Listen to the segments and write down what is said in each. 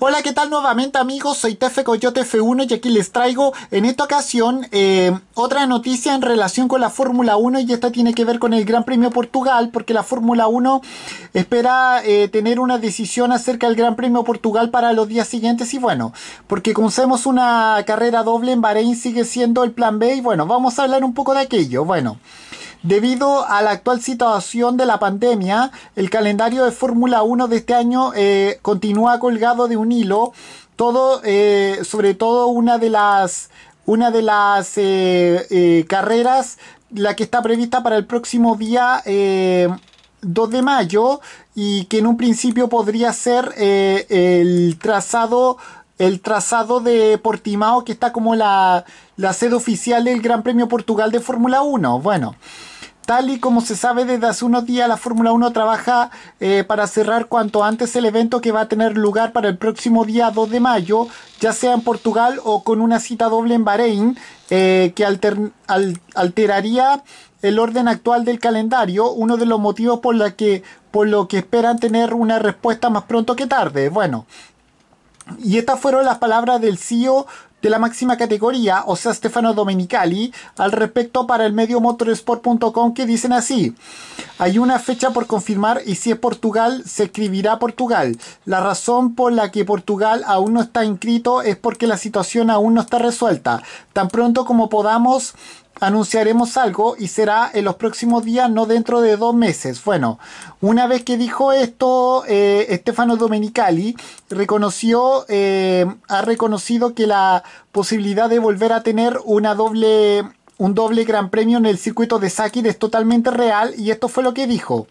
Hola, ¿qué tal nuevamente amigos? Soy Tefe Coyote F1 y aquí les traigo en esta ocasión eh, otra noticia en relación con la Fórmula 1 y esta tiene que ver con el Gran Premio Portugal porque la Fórmula 1 espera eh, tener una decisión acerca del Gran Premio Portugal para los días siguientes y bueno, porque conocemos una carrera doble en Bahrein sigue siendo el plan B y bueno, vamos a hablar un poco de aquello. Bueno. Debido a la actual situación de la pandemia, el calendario de Fórmula 1 de este año eh, continúa colgado de un hilo. Todo, eh, sobre todo una de las, una de las eh, carreras, la que está prevista para el próximo día 2 de mayo y que en un principio podría ser el trazado el trazado de Portimao, que está como la, sede oficial del Gran Premio Portugal de Fórmula 1. Bueno, tal y como se sabe desde hace unos días, la Fórmula 1 trabaja eh, para cerrar cuanto antes el evento que va a tener lugar para el próximo día 2 de mayo, ya sea en Portugal o con una cita doble en Bahrein, eh, que alteraría el orden actual del calendario, uno de los motivos por, la que, por lo que esperan tener una respuesta más pronto que tarde. Bueno, y estas fueron las palabras del CEO de la máxima categoría, o sea, Stefano Domenicali, al respecto para el medio motoresport.com, que dicen así. Hay una fecha por confirmar y si es Portugal, se escribirá Portugal. La razón por la que Portugal aún no está inscrito es porque la situación aún no está resuelta. Tan pronto como podamos, anunciaremos algo y será en los próximos días, no dentro de dos meses. Bueno, una vez que dijo esto, Estefano eh, Domenicali reconoció, eh, ha reconocido que la posibilidad de volver a tener una doble, un doble gran premio en el circuito de Sakir es totalmente real y esto fue lo que dijo.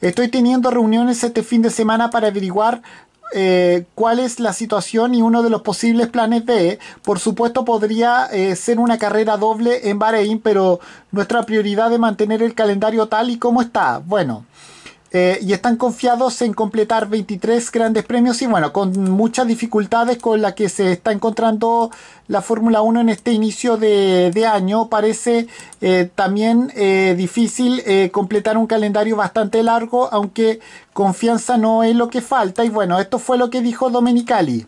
Estoy teniendo reuniones este fin de semana para averiguar eh, cuál es la situación y uno de los posibles planes B. Por supuesto podría eh, ser una carrera doble en Bahrein, pero nuestra prioridad es mantener el calendario tal y como está. Bueno. Este, y están confiados en completar 23 grandes premios y bueno, con muchas dificultades con las que se está encontrando la Fórmula 1 en este inicio de, año, parece eh, también eh, difícil eh, completar un calendario bastante largo, aunque confianza no es lo que falta y bueno, esto fue lo que dijo Domenicali.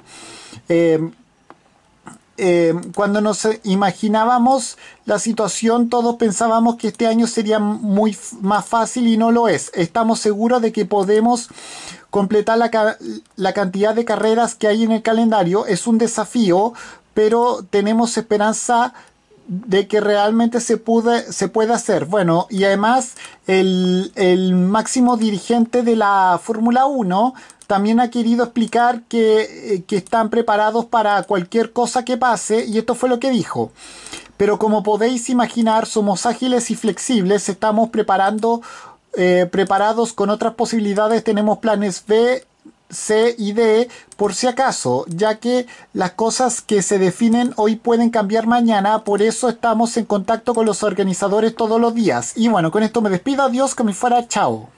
Eh, cuando nos imaginábamos la situación, todos pensábamos que este año sería muy más fácil y no lo es. Estamos seguros de que podemos completar la, cantidad de carreras que hay en el calendario. Es un desafío, pero tenemos esperanza de que realmente se, pueda se puede hacer. Bueno, y además el, el máximo dirigente de la Fórmula 1 también ha querido explicar eh, que, están preparados para cualquier cosa que pase y esto fue lo que dijo. Pero como podéis imaginar, somos ágiles y flexibles, estamos preparando, eh, preparados con otras posibilidades, tenemos planes B, C y D por si acaso, ya que las cosas que se definen hoy pueden cambiar mañana, por eso estamos en contacto con los organizadores todos los días. Y bueno, con esto me despido, adiós, que me fuera, chao.